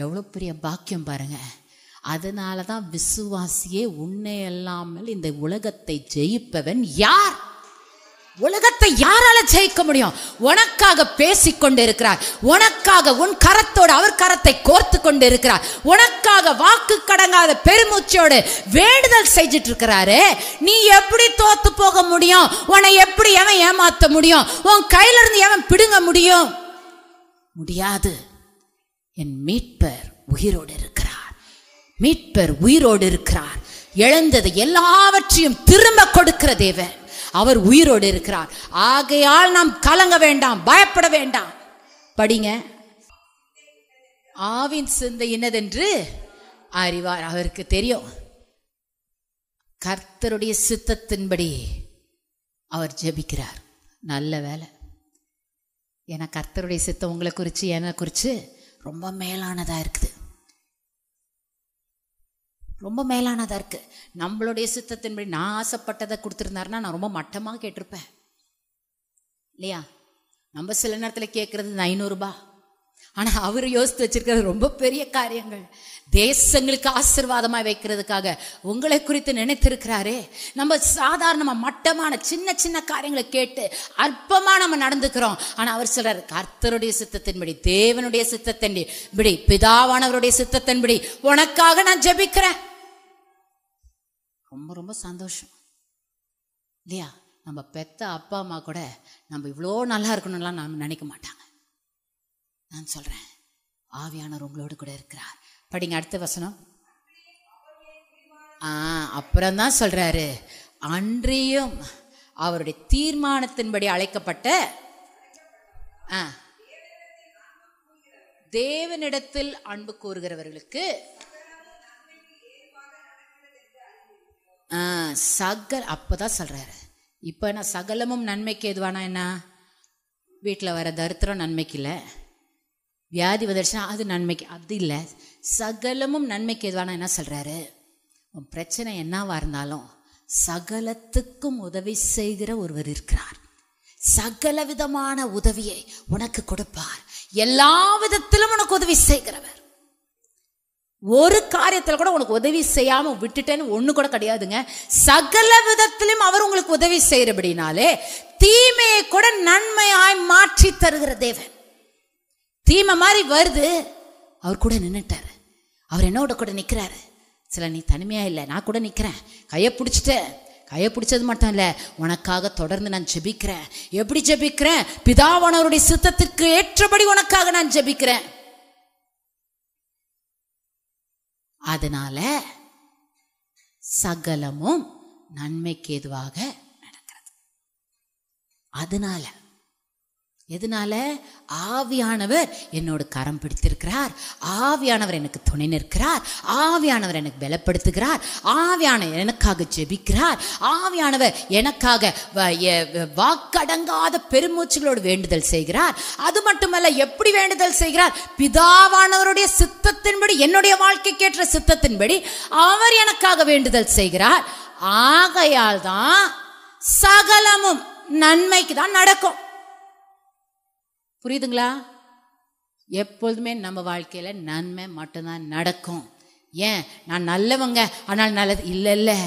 எவ்வளோ பெரிய பாக்கியம் பாருங்க அதனால தான் விசுவாசியே உன்னை இல்லாமல் இந்த உலகத்தை ஜெயிப்பவன் யார் உலகத்தை யாரால ஜெயிக்க முடியும் உனக்காக பேசிக்கொண்டு இருக்கிறார் உனக்காக உன் கரத்தோடு அவர் கரத்தை கோர்த்து கொண்டு இருக்கிறார் உனக்காக வாக்கு கடங்காத பெருமூச்சோடு வேண்டுதல் செஞ்சுட்டு இருக்கிறாரு நீ எப்படி தோத்து போக முடியும் உன்னை எப்படி எவன் ஏமாத்த முடியும் உன் கையிலிருந்து எவன் பிடுங்க முடியும் முடியாது என் மீட்பர் உயிரோடு இருக்கிறார் மீட்பர் உயிரோடு இருக்கிறார் இழந்தது எல்லாவற்றையும் திரும்ப கொடுக்கிற தேவன் அவர் உயிரோடு இருக்கிறார் ஆகையால் நாம் கலங்க வேண்டாம் பயப்பட வேண்டாம் படிங்க ஆவின் சிந்தை என்னதென்று அறிவார் அவருக்கு தெரியும் கர்த்தருடைய சித்தத்தின்படி அவர் ஜெபிக்கிறார் நல்ல வேலை ஏன்னா கர்த்தருடைய சித்தம் உங்களை குறித்து என்னை குறித்து ரொம்ப மேலானதாக இருக்குது ரொம்ப மேலானதாக இருக்குது நம்மளுடைய சித்தத்தின்படி நான் ஆசைப்பட்டதை கொடுத்துருந்தாருன்னா நான் ரொம்ப மட்டமாக கேட்டிருப்பேன் இல்லையா நம்ம சில நேரத்தில் கேட்குறது இந்த ஐநூறுரூபா ஆனால் அவர் யோசித்து வச்சிருக்கிறது ரொம்ப பெரிய காரியங்கள் தேசங்களுக்கு ஆசிர்வாதமாக வைக்கிறதுக்காக உங்களை குறித்து நினைத்திருக்கிறாரே நம்ம சாதாரணமாக மட்டமான சின்ன சின்ன காரியங்களை கேட்டு அற்பமாக நம்ம நடந்துக்கிறோம் ஆனால் அவர் சொல்கிறார் கர்த்தருடைய சித்தத்தின்படி தேவனுடைய சித்தத்தின்படி இப்படி பிதாவானவருடைய சித்தத்தின்படி உனக்காக நான் ஜபிக்கிறேன் ரொம்ப ரொம்ப சந்தோஷம் இல்லையா நம்ம பெத்த அப்பா அம்மா கூட நம்ம இவ்வளோ நல்லா இருக்கணும்லாம் நாம் நினைக்க மாட்டாங்க நான் சொல்கிறேன் ஆவியானவர் உங்களோடு கூட இருக்கிறார் படிங்க அடுத்த வசனம் ஆ அப்புறம் தான் சொல்கிறாரு அன்றியும் அவருடைய தீர்மானத்தின்படி அழைக்கப்பட்ட ஆ தேவனிடத்தில் அன்பு கூறுகிறவர்களுக்கு சகல் அப்போதான் சொல்கிறாரு இப்போ நான் சகலமும் நன்மைக்கு எதுவானா என்ன வீட்டில் வர தரித்திரம் நன்மைக்கு இல்லை வியாதி வந்துடுச்சுன்னா அது நன்மைக்கு அது இல்லை சகலமும் நன்மைக்கு எதுவானா என்ன சொல்கிறாரு உன் பிரச்சனை என்னவாக இருந்தாலும் சகலத்துக்கும் உதவி செய்கிற ஒருவர் இருக்கிறார் சகல விதமான உதவியை உனக்கு கொடுப்பார் எல்லா விதத்திலும் உனக்கு உதவி செய்கிறவர் ஒரு காரியத்தில் கூட உனக்கு உதவி செய்யாம விட்டுட்டேன்னு ஒண்ணு கூட கிடையாதுங்க சகல விதத்திலும் அவர் உங்களுக்கு உதவி செய்யறபடினாலே தீமையை கூட நன்மையாய் மாற்றி தருகிற தேவன் தீமை மாதிரி வருது அவர் கூட நின்றுட்டாரு அவர் என்னோட கூட நிற்கிறாரு சில நீ தனிமையாக இல்லை நான் கூட நிற்கிறேன் கையை பிடிச்சிட்டேன் கையை பிடிச்சது மட்டும் இல்லை உனக்காக தொடர்ந்து நான் ஜெபிக்கிறேன் எப்படி ஜெபிக்கிறேன் பிதாவானவருடைய சித்தத்திற்கு ஏற்றபடி உனக்காக நான் ஜெபிக்கிறேன் அதனால சகலமும் நன்மைக்கு எதுவாக நடக்கிறது அதனால எதனால ஆவியானவர் என்னோட கரம் பிடித்திருக்கிறார் ஆவியானவர் எனக்கு துணை நிற்கிறார் ஆவியானவர் எனக்கு பலப்படுத்துகிறார் ஆவியான எனக்காக ஜெபிக்கிறார் ஆவியானவர் எனக்காக வாக்கடங்காத பெருமூச்சுகளோடு வேண்டுதல் செய்கிறார் அது மட்டுமல்ல எப்படி வேண்டுதல் செய்கிறார் பிதாவானவருடைய சித்தத்தின்படி என்னுடைய வாழ்க்கைக்கேற்ற சித்தத்தின்படி அவர் எனக்காக வேண்டுதல் செய்கிறார் ஆகையால் தான் சகலமும் நன்மைக்கு தான் நடக்கும் புரியுதுங்களா எப்பொழுதுமே நம்ம வாழ்க்கையில் நன்மை மட்டும்தான் நடக்கும் ஏன் நான் நல்லவங்க ஆனால் நல்லது இல்லை இல்லை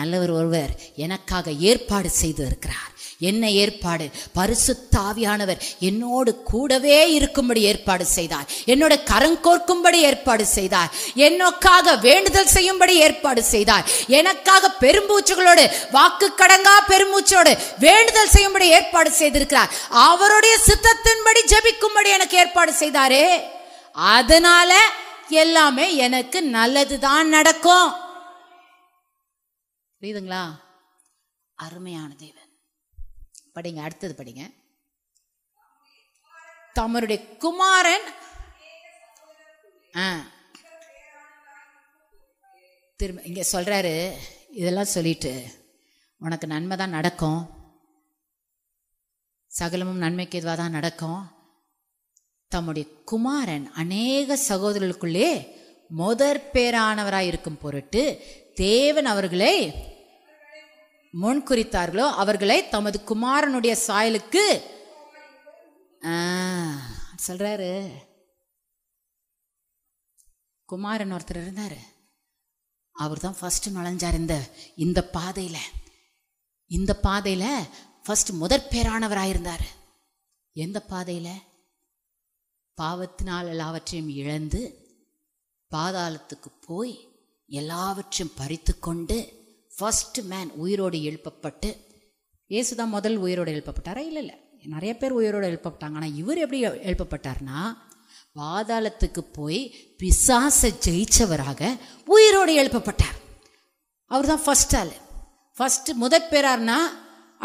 நல்லவர் ஒருவர் எனக்காக ஏற்பாடு செய்து இருக்கிறார் என்ன ஏற்பாடு பரிசுத்தாவியானவர் என்னோடு கூடவே இருக்கும்படி ஏற்பாடு செய்தார் என்னோட கரங்கோர்க்கும்படி ஏற்பாடு செய்தார் என்னோக்காக வேண்டுதல் செய்யும்படி ஏற்பாடு செய்தார் எனக்காக பெரும்பூச்சுகளோடு வாக்கு கடங்கா பெருமூச்சோடு வேண்டுதல் செய்யும்படி ஏற்பாடு செய்திருக்கிறார் அவருடைய சித்தத்தின்படி ஜபிக்கும்படி எனக்கு ஏற்பாடு செய்தாரே அதனால எல்லாமே எனக்கு நல்லதுதான் நடக்கும் புரியுதுங்களா அருமையான தேவன் படிங்க அடுத்தது படிங்க தமருடைய குமாரன் ஆ திரும்ப இங்கே சொல்கிறாரு இதெல்லாம் சொல்லிட்டு உனக்கு நன்மை தான் நடக்கும் சகலமும் நன்மைக்கு எதுவாக தான் நடக்கும் தம்முடைய குமாரன் அநேக சகோதரர்களுக்குள்ளே முதற் பேரானவராக இருக்கும் பொருட்டு தேவன் அவர்களை முன் குறித்தார்களோ அவர்களை தமது குமாரனுடைய சாயலுக்கு சொல்றாரு குமாரன் ஒருத்தர் இருந்தார் அவர் தான் ஃபர்ஸ்ட் நுழைஞ்சார் இந்த இந்த பாதையில் இந்த பாதையில் ஃபர்ஸ்ட் முதற் பேரானவராயிருந்தார் எந்த பாதையில் பாவத்தினால் எல்லாவற்றையும் இழந்து பாதாளத்துக்கு போய் எல்லாவற்றையும் பறித்து கொண்டு ஃபர்ஸ்ட் மேன் உயிரோடு எழுப்பப்பட்டு இயேசு தான் முதல் உயிரோடு எழுப்பப்பட்டாரா இல்லை இல்லை நிறைய பேர் உயிரோடு எழுப்பப்பட்டாங்க ஆனால் இவர் எப்படி எழுப்பப்பட்டார்னா வாதாளத்துக்கு போய் பிசாசை ஜெயிச்சவராக உயிரோடு எழுப்பப்பட்டார் அவர் தான் ஃபஸ்ட் ஆள் ஃபஸ்ட்டு முதற் பேரார்னா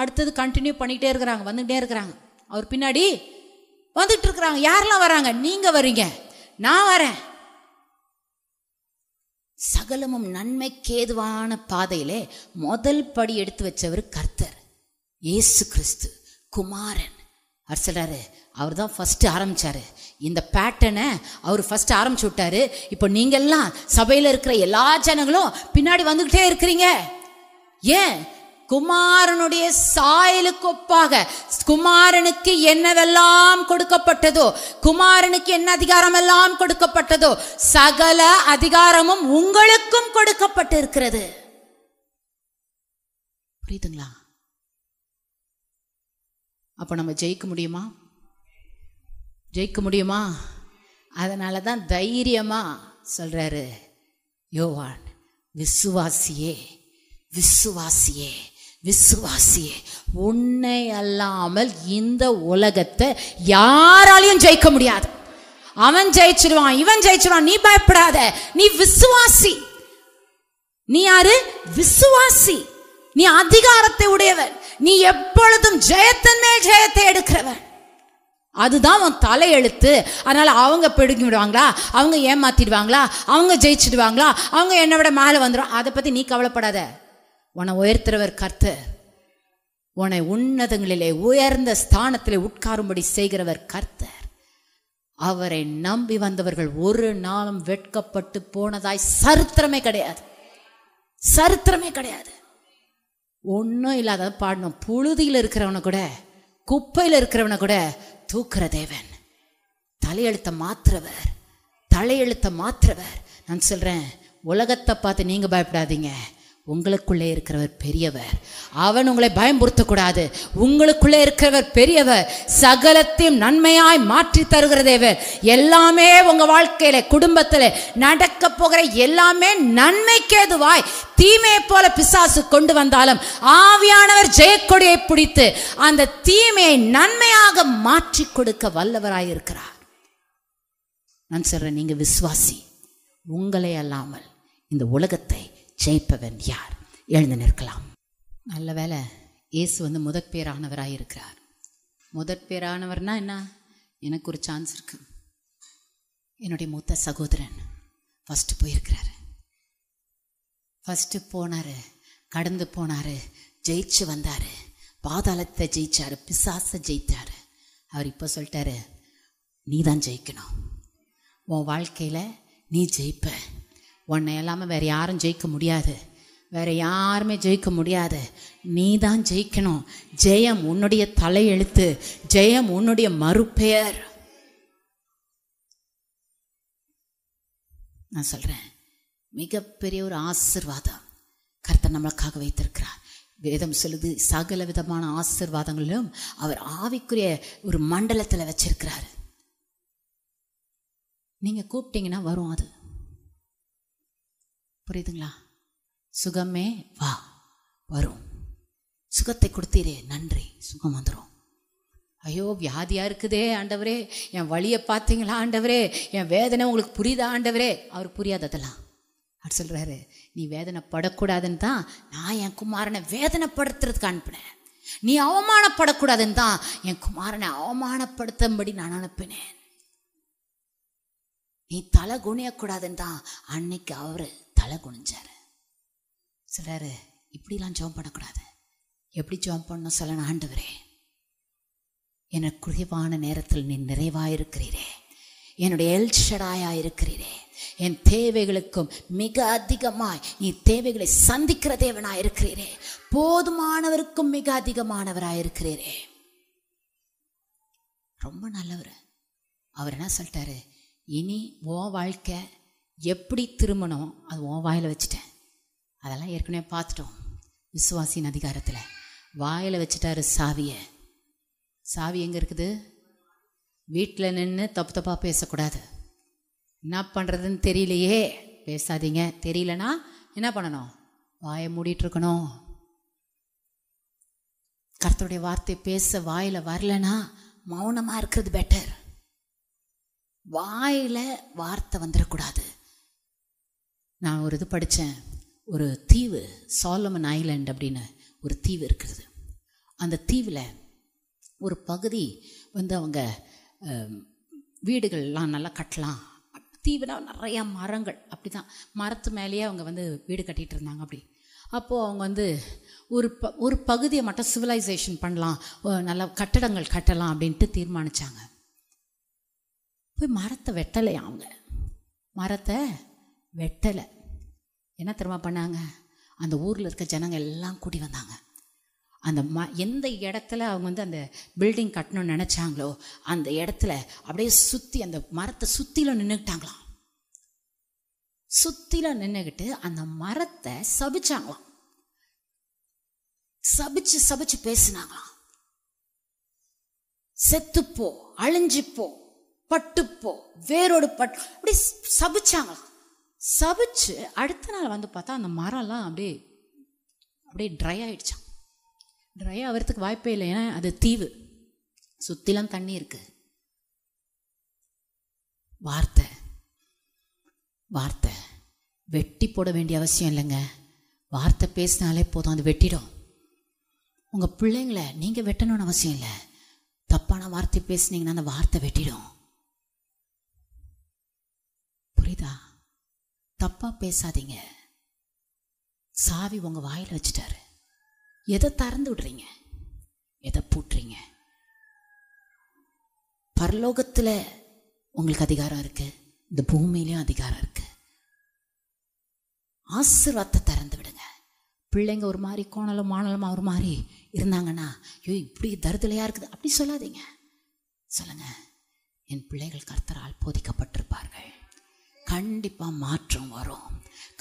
அடுத்தது கண்டினியூ பண்ணிகிட்டே இருக்கிறாங்க வந்துகிட்டே இருக்கிறாங்க அவர் பின்னாடி வந்துட்டு இருக்கிறாங்க யாரெல்லாம் வராங்க நீங்கள் வரீங்க நான் வரேன் சகலமும் நன்மைக்கேதுவான பாதையிலே முதல் படி எடுத்து வச்சவர் கர்த்தர் ஏசு கிறிஸ்து குமாரன் அவர் அவர் தான் ஃபஸ்ட்டு ஆரம்பித்தார் இந்த பேட்டனை அவர் ஃபஸ்ட்டு ஆரம்பிச்சு விட்டாரு இப்போ நீங்கள்லாம் சபையில் இருக்கிற எல்லா ஜனங்களும் பின்னாடி வந்துக்கிட்டே இருக்கிறீங்க ஏன் குமாரனுடைய சாயலுக்கு ஒப்பாக குமாரனுக்கு என்னதெல்லாம் கொடுக்கப்பட்டதோ குமாரனுக்கு என்ன அதிகாரம் எல்லாம் கொடுக்கப்பட்டதோ சகல அதிகாரமும் உங்களுக்கும் கொடுக்கப்பட்டு இருக்கிறது புரியுதுங்களா அப்போ நம்ம ஜெயிக்க முடியுமா ஜெயிக்க முடியுமா அதனால தான் தைரியமாக சொல்கிறாரு யோவான் விசுவாசியே விசுவாசியே விசுவாசியே உன்னை அல்லாமல் இந்த உலகத்தை யாராலையும் ஜெயிக்க முடியாது அவன் ஜெயிச்சிருவான் இவன் ஜெயிச்சிருவான் நீ பயப்படாத நீ விசுவாசி நீ யாரு விசுவாசி நீ அதிகாரத்தை உடையவன் நீ எப்பொழுதும் ஜெயத்தன் மேல் ஜெயத்தை எடுக்கிறவன் அதுதான் அவன் தலையெழுத்து அதனால் அவங்க பிடுங்கி விடுவாங்களா அவங்க ஏமாத்திடுவாங்களா அவங்க ஜெயிச்சிடுவாங்களா அவங்க என்னை விட மேலே வந்துடும் அதை பற்றி நீ கவலைப்படாத உன்னை உயர்த்துறவர் கர்த்தர் உன்னை உன்னதங்களிலே உயர்ந்த ஸ்தானத்திலே உட்காரும்படி செய்கிறவர் கர்த்தர் அவரை நம்பி வந்தவர்கள் ஒரு நாளும் வெட்கப்பட்டு போனதாய் சரித்திரமே கிடையாது சரித்திரமே கிடையாது ஒன்றும் இல்லாத பாடணும் புழுதியில் இருக்கிறவனை கூட குப்பையில் இருக்கிறவனை கூட தூக்குற தேவன் தலையெழுத்த மாற்றுறவர் தலையெழுத்த மாற்றுறவர் நான் சொல்கிறேன் உலகத்தை பார்த்து நீங்கள் பயப்படாதீங்க உங்களுக்குள்ளே இருக்கிறவர் பெரியவர் அவன் உங்களை பயம்புறுத்தக்கூடாது உங்களுக்குள்ளே இருக்கிறவர் பெரியவர் சகலத்தையும் நன்மையாய் மாற்றி தருகிறதேவர் எல்லாமே உங்கள் வாழ்க்கையில் குடும்பத்தில் நடக்க போகிற எல்லாமே நன்மைக்கேதுவாய் தீமையை போல பிசாசு கொண்டு வந்தாலும் ஆவியானவர் ஜெயக்கொடியை பிடித்து அந்த தீமையை நன்மையாக மாற்றி கொடுக்க வல்லவராய் இருக்கிறார் நான் சொல்கிறேன் நீங்கள் விஸ்வாசி உங்களை அல்லாமல் இந்த உலகத்தை ஜெயிப்பவன் யார் எழுந்து நிற்கலாம் நல்ல வேலை இயேசு வந்து முதற் பேரானவராக இருக்கிறார் முதற் பேரானவர்னா என்ன எனக்கு ஒரு சான்ஸ் இருக்கு என்னுடைய மூத்த சகோதரன் ஃபஸ்ட்டு போயிருக்கிறார் ஃபஸ்ட்டு போனார் கடந்து போனார் ஜெயிச்சு வந்தார் பாதாளத்தை ஜெயிச்சார் பிசாசை ஜெயித்தார் அவர் இப்போ சொல்லிட்டாரு நீ தான் ஜெயிக்கணும் உன் வாழ்க்கையில் நீ ஜெயிப்ப உன்னை இல்லாமல் வேறு யாரும் ஜெயிக்க முடியாது வேறு யாருமே ஜெயிக்க முடியாது நீ தான் ஜெயிக்கணும் ஜெயம் உன்னுடைய தலையெழுத்து ஜெயம் உன்னுடைய மறுபெயர் நான் சொல்கிறேன் மிகப்பெரிய ஒரு ஆசிர்வாதம் கர்த்தர் நம்மளுக்காக வைத்திருக்கிறார் வேதம் சொல்லுது சகல விதமான ஆசிர்வாதங்களிலும் அவர் ஆவிக்குரிய ஒரு மண்டலத்தில் வச்சிருக்கிறார் நீங்கள் கூப்பிட்டீங்கன்னா வரும் அது புரியுதுங்களா சுகமே வா வரும் சுகத்தை கொடுத்தீரே நன்றி சுகம் வந்துடும் ஐயோ வியாதியாக இருக்குதே ஆண்டவரே என் வழியை பார்த்தீங்களா ஆண்டவரே என் வேதனை உங்களுக்கு புரியுதா ஆண்டவரே அவர் புரியாததெல்லாம் அவர் சொல்கிறாரு நீ வேதனை படக்கூடாதுன்னு தான் நான் என் குமாரனை வேதனைப்படுத்துறதுக்கு அனுப்பினேன் நீ அவமானப்படக்கூடாதுன்னு தான் என் குமாரனை அவமானப்படுத்தும்படி நான் அனுப்பினேன் நீ தலை குனியக்கூடாதுன்னு தான் அன்னைக்கு அவரு தலை குனிஞ்சார் சிலர் இப்படிலாம் ஜோம் பண்ணக்கூடாது எப்படி ஜோம் பண்ணணும் சொல்லணும் ஆண்டவரே என குறைவான நேரத்தில் நீ நிறைவாயிருக்கிறீரே என்னுடைய எல்ஷடாயாக இருக்கிறீரே என் தேவைகளுக்கும் மிக அதிகமாய் நீ தேவைகளை சந்திக்கிற தேவனாக இருக்கிறீரே போதுமானவருக்கும் மிக அதிகமானவராக இருக்கிறீரே ரொம்ப நல்லவர் அவர் என்ன சொல்லிட்டாரு இனி ஓ வாழ்க்கை எப்படி திருமணம் அது உன் வாயில் வச்சுட்டேன் அதெல்லாம் ஏற்கனவே பார்த்துட்டோம் விசுவாசின் அதிகாரத்தில் வாயில் வச்சுட்டாரு சாவியை சாவி எங்கே இருக்குது வீட்டில் நின்று தப்பு தப்பாக பேசக்கூடாது என்ன பண்ணுறதுன்னு தெரியலையே பேசாதீங்க தெரியலனா என்ன பண்ணணும் வாயை மூடிட்டுருக்கணும் கருத்துடைய வார்த்தை பேச வாயில் வரலனா மௌனமாக இருக்கிறது பெட்டர் வாயில் வார்த்தை வந்துடக்கூடாது நான் ஒரு இது படித்தேன் ஒரு தீவு சாலமன் ஐலாண்ட் அப்படின்னு ஒரு தீவு இருக்கிறது அந்த தீவில் ஒரு பகுதி வந்து அவங்க வீடுகள்லாம் நல்லா கட்டலாம் தீவுனா நிறையா மரங்கள் அப்படி தான் மரத்து மேலேயே அவங்க வந்து வீடு கட்டிகிட்டு இருந்தாங்க அப்படி அப்போது அவங்க வந்து ஒரு ப ஒரு பகுதியை மட்டும் சிவிலைசேஷன் பண்ணலாம் நல்ல கட்டடங்கள் கட்டலாம் அப்படின்ட்டு தீர்மானித்தாங்க போய் மரத்தை வெட்டலையா அவங்க மரத்தை வெட்டலை என்ன தெரியுமா பண்ணாங்க அந்த ஊரில் இருக்க ஜனங்கள் எல்லாம் கூடி வந்தாங்க அந்த ம எந்த இடத்துல அவங்க வந்து அந்த பில்டிங் கட்டணும்னு நினச்சாங்களோ அந்த இடத்துல அப்படியே சுற்றி அந்த மரத்தை சுற்றிலும் நின்றுக்கிட்டாங்களாம் சுற்றிலும் நின்றுக்கிட்டு அந்த மரத்தை சபிச்சாங்களாம் சபிச்சு சபிச்சு பேசினாங்களாம் செத்துப்போ அழிஞ்சுப்போ பட்டுப்போ வேரோடு பட்டு அப்படி சபிச்சாங்களாம் சவிச்சு அடுத்த நாள் வந்து பார்த்தா அந்த மரம்லாம் அப்படியே அப்படியே ட்ரை ஆகிடுச்சான் ட்ரை ஆகிறதுக்கு வாய்ப்பே இல்லை ஏன்னா அது தீவு சுற்றிலாம் தண்ணி இருக்குது வார்த்தை வார்த்தை வெட்டி போட வேண்டிய அவசியம் இல்லைங்க வார்த்தை பேசினாலே போதும் அது வெட்டிடும் உங்கள் பிள்ளைங்கள நீங்கள் வெட்டணும்னு அவசியம் இல்லை தப்பான வார்த்தை பேசுனீங்கன்னா அந்த வார்த்தை வெட்டிடும் தப்பாக பேசாதீங்க சாவி உங்கள் வாயில் வச்சுட்டாரு எதை திறந்து விடுறீங்க எதை பூட்டுறீங்க பரலோகத்தில் உங்களுக்கு அதிகாரம் இருக்குது இந்த பூமியிலையும் அதிகாரம் இருக்குது ஆசிர்வாதத்தை திறந்து விடுங்க பிள்ளைங்க ஒரு மாதிரி கோணலும் மாணலமா ஒரு மாதிரி இருந்தாங்கன்னா ஐயோ இப்படி தருதலையாக இருக்குது அப்படி சொல்லாதீங்க சொல்லுங்கள் என் பிள்ளைகள் கர்த்தரால் போதிக்கப்பட்டிருப்பார்கள் கண்டிப்பாக மாற்றம் வரும்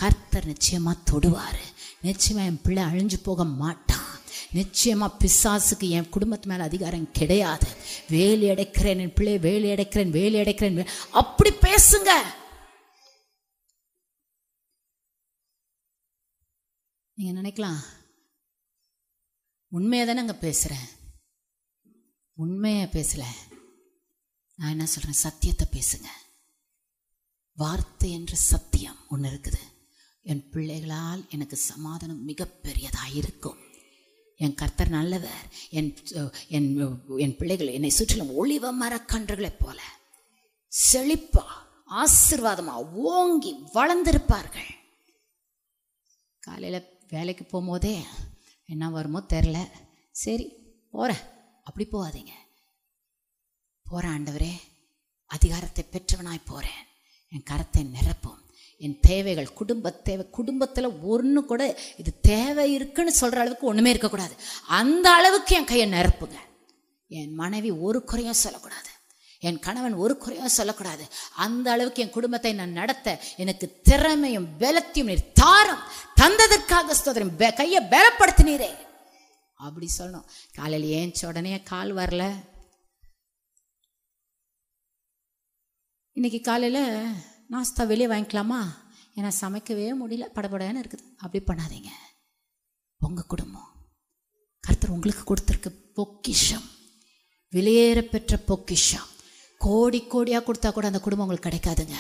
கர்த்தர் நிச்சயமாக தொடுவார் நிச்சயமாக என் பிள்ளை அழிஞ்சு போக மாட்டான் நிச்சயமாக பிசாசுக்கு என் குடும்பத்து மேலே அதிகாரம் கிடையாது வேலி அடைக்கிறேன் என் பிள்ளை வேலி அடைக்கிறேன் வேலி அடைக்கிறேன் அப்படி பேசுங்க நீங்கள் நினைக்கலாம் உண்மையை தானே அங்கே பேசுகிறேன் உண்மையை பேசலை நான் என்ன சொல்கிறேன் சத்தியத்தை பேசுங்கள் வார்த்தை என்ற சத்தியம் ஒன்று இருக்குது என் பிள்ளைகளால் எனக்கு சமாதானம் மிகப்பெரியதாக இருக்கும் என் கர்த்தர் நல்லவர் என் என் என் பிள்ளைகள் என்னை சுற்றிலும் ஒளிவ மரக்கன்றுகளைப் போல செழிப்பா ஆசிர்வாதமா ஓங்கி வளர்ந்திருப்பார்கள் காலையில் வேலைக்கு போகும்போதே என்ன வருமோ தெரில சரி போகிறேன் அப்படி போகாதீங்க போகிற ஆண்டவரே அதிகாரத்தை பெற்றவனாய் போகிறேன் என் கரத்தை நிரப்பும் என் தேவைகள் குடும்ப தேவை குடும்பத்தில் ஒன்று கூட இது தேவை இருக்குன்னு சொல்கிற அளவுக்கு ஒன்றுமே இருக்கக்கூடாது அந்த அளவுக்கு என் கையை நிரப்புங்க என் மனைவி ஒரு குறையும் சொல்லக்கூடாது என் கணவன் ஒரு குறையும் சொல்லக்கூடாது அந்த அளவுக்கு என் குடும்பத்தை நான் நடத்த எனக்கு திறமையும் பலத்தையும் நீர் தாரம் தந்ததற்காக ஸ்தோதரம் கையை பலப்படுத்தினீரே அப்படி சொல்லணும் காலையில் ஏன் உடனே கால் வரல இன்றைக்கி காலையில் நாஸ்தா வெளியே வாங்கிக்கலாமா ஏன்னா சமைக்கவே முடியல படப்படையான இருக்குது அப்படி பண்ணாதீங்க உங்கள் குடும்பம் கருத்தர் உங்களுக்கு கொடுத்துருக்கு பொக்கிஷம் வெளியேற பெற்ற பொக்கிஷம் கோடி கோடியாக கொடுத்தா கூட அந்த குடும்பம் உங்களுக்கு கிடைக்காதுங்க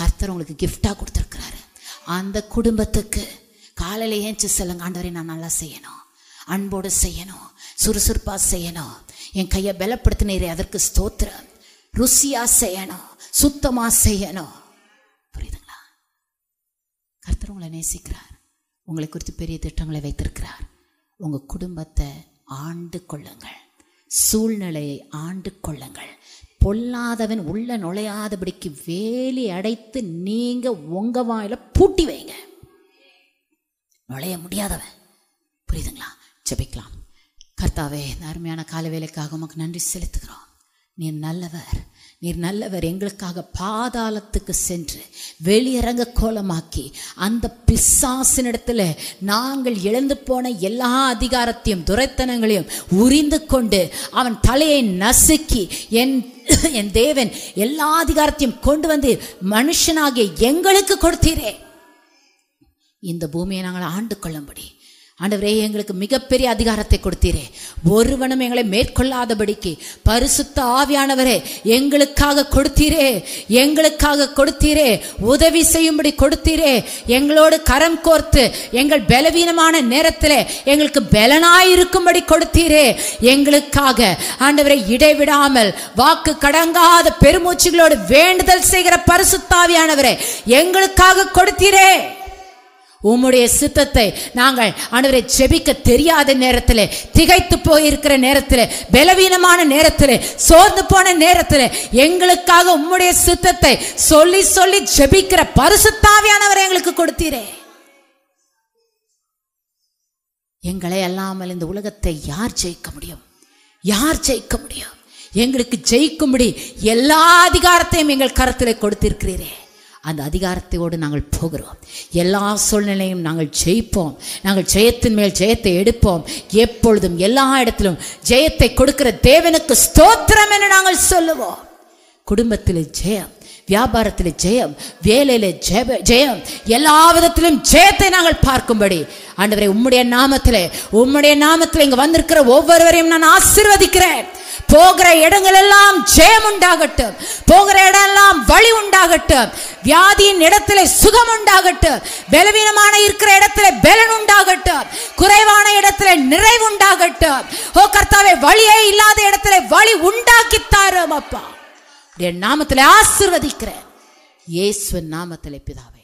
கர்த்தர் உங்களுக்கு கிஃப்டாக கொடுத்துருக்குறாரு அந்த குடும்பத்துக்கு காலையில் ஏஞ்சி செல்லுங்க ஆண்டவரை நான் நல்லா செய்யணும் அன்போடு செய்யணும் சுறுசுறுப்பாக செய்யணும் என் கையை பலப்படுத்தினீரே அதற்கு ஸ்தோத்திரம் ருசியாக செய்யணும் சுத்தமாக செய்யணும் புரியுதுங்களா கர்த்தர் உங்களை நேசிக்கிறார் உங்களை குறித்து பெரிய திட்டங்களை வைத்திருக்கிறார் உங்கள் குடும்பத்தை ஆண்டு கொள்ளுங்கள் சூழ்நிலையை ஆண்டு கொள்ளுங்கள் பொல்லாதவன் உள்ள நுழையாதபடிக்கு வேலி அடைத்து நீங்கள் உங்கள் வாயில பூட்டி வைங்க நுழைய முடியாதவன் புரியுதுங்களா ஜபிக்கலாம் கர்த்தாவே அருமையான கால வேலைக்காக உமக்கு நன்றி செலுத்துகிறோம் நீர் நல்லவர் நீர் நல்லவர் எங்களுக்காக பாதாளத்துக்கு சென்று வெளியரங்க கோலமாக்கி அந்த பிசாசினிடத்தில் நாங்கள் இழந்து போன எல்லா அதிகாரத்தையும் துரைத்தனங்களையும் உரிந்து கொண்டு அவன் தலையை நசுக்கி என் என் தேவன் எல்லா அதிகாரத்தையும் கொண்டு வந்து மனுஷனாகிய எங்களுக்கு கொடுத்தீரே இந்த பூமியை நாங்கள் ஆண்டு கொள்ளும்படி ஆண்டவரே எங்களுக்கு மிகப்பெரிய அதிகாரத்தை கொடுத்தீரே ஒருவனும் எங்களை மேற்கொள்ளாதபடிக்கு பரிசுத்த ஆவியானவரே எங்களுக்காக கொடுத்தீரே எங்களுக்காக கொடுத்தீரே உதவி செய்யும்படி கொடுத்தீரே எங்களோடு கரம் கோர்த்து எங்கள் பலவீனமான நேரத்தில் எங்களுக்கு பலனாயிருக்கும்படி கொடுத்தீரே எங்களுக்காக ஆண்டவரை இடைவிடாமல் வாக்கு கடங்காத பெருமூச்சுகளோடு வேண்டுதல் செய்கிற பரிசுத்தாவியானவரே எங்களுக்காக கொடுத்தீரே உம்முடைய சித்தத்தை நாங்கள் அனுவரை ஜெபிக்க தெரியாத நேரத்தில் திகைத்து போயிருக்கிற நேரத்தில் பலவீனமான நேரத்தில் சோர்ந்து போன நேரத்தில் எங்களுக்காக உம்முடைய சித்தத்தை சொல்லி சொல்லி ஜெபிக்கிற பரிசுத்தாவியானவரை எங்களுக்கு கொடுத்தீரே எங்களை அல்லாமல் இந்த உலகத்தை யார் ஜெயிக்க முடியும் யார் ஜெயிக்க முடியும் எங்களுக்கு ஜெயிக்கும்படி எல்லா அதிகாரத்தையும் எங்கள் கருத்தில் கொடுத்திருக்கிறீரே அந்த அதிகாரத்தோடு நாங்கள் போகிறோம் எல்லா சூழ்நிலையும் நாங்கள் ஜெயிப்போம் நாங்கள் ஜெயத்தின் மேல் ஜெயத்தை எடுப்போம் எப்பொழுதும் எல்லா இடத்திலும் ஜெயத்தை கொடுக்கிற தேவனுக்கு ஸ்தோத்திரம் என்று நாங்கள் சொல்லுவோம் குடும்பத்தில் ஜெயம் வியாபாரத்தில் ஜெயம் வேலையில் ஜெப ஜெயம் எல்லா விதத்திலும் ஜெயத்தை நாங்கள் பார்க்கும்படி ஆண்டவரை உம்முடைய நாமத்தில் உம்முடைய நாமத்தில் இங்கே வந்திருக்கிற ஒவ்வொருவரையும் நான் ஆசிர்வதிக்கிறேன் போகிற இடங்களெல்லாம் ஜெயம் உண்டாகட்டும் போகிற இடமெல்லாம் வழி உண்டாகட்டும் வியாதியின் இடத்துல சுகம் உண்டாகட்டும் பலவீனமான இருக்கிற இடத்துல பலன் உண்டாகட்டும் குறைவான இடத்துல நிறைவு உண்டாகட்டும் ஓ கர்த்தாவே வழியே இல்லாத இடத்துல வழி உண்டாக்கி தாரும் அப்பா என் நாமத்தில் ஆசிர்வதிக்கிறேன் இயேசுவின் நாமத்தில் பிதாவே